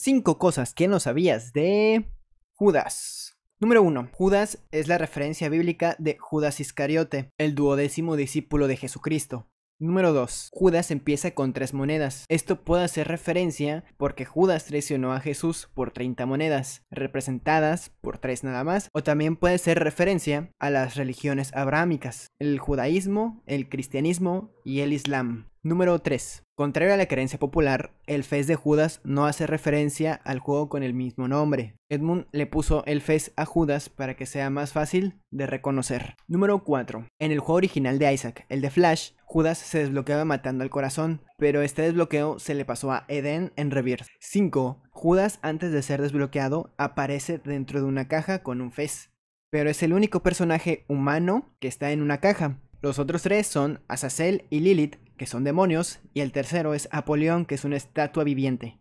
Cinco cosas que no sabías de Judas. Número 1. Judas es la referencia bíblica de Judas Iscariote, el duodécimo discípulo de Jesucristo. Número 2. Judas empieza con tres monedas. Esto puede hacer referencia porque Judas traicionó a Jesús por 30 monedas, representadas por tres nada más, o también puede ser referencia a las religiones abrahámicas, el judaísmo, el cristianismo y el islam. Número 3. Contrario a la creencia popular, el Fez de Judas no hace referencia al juego con el mismo nombre. Edmund le puso el Fez a Judas para que sea más fácil de reconocer. Número 4. En el juego original de Isaac, el de Flash, Judas se desbloqueaba matando al corazón, pero este desbloqueo se le pasó a Eden en Rebirth. 5. Judas, antes de ser desbloqueado, aparece dentro de una caja con un Fez. Pero es el único personaje humano que está en una caja. Los otros tres son Azazel y Lilith, que son demonios, y el tercero es Apoleón que es una estatua viviente.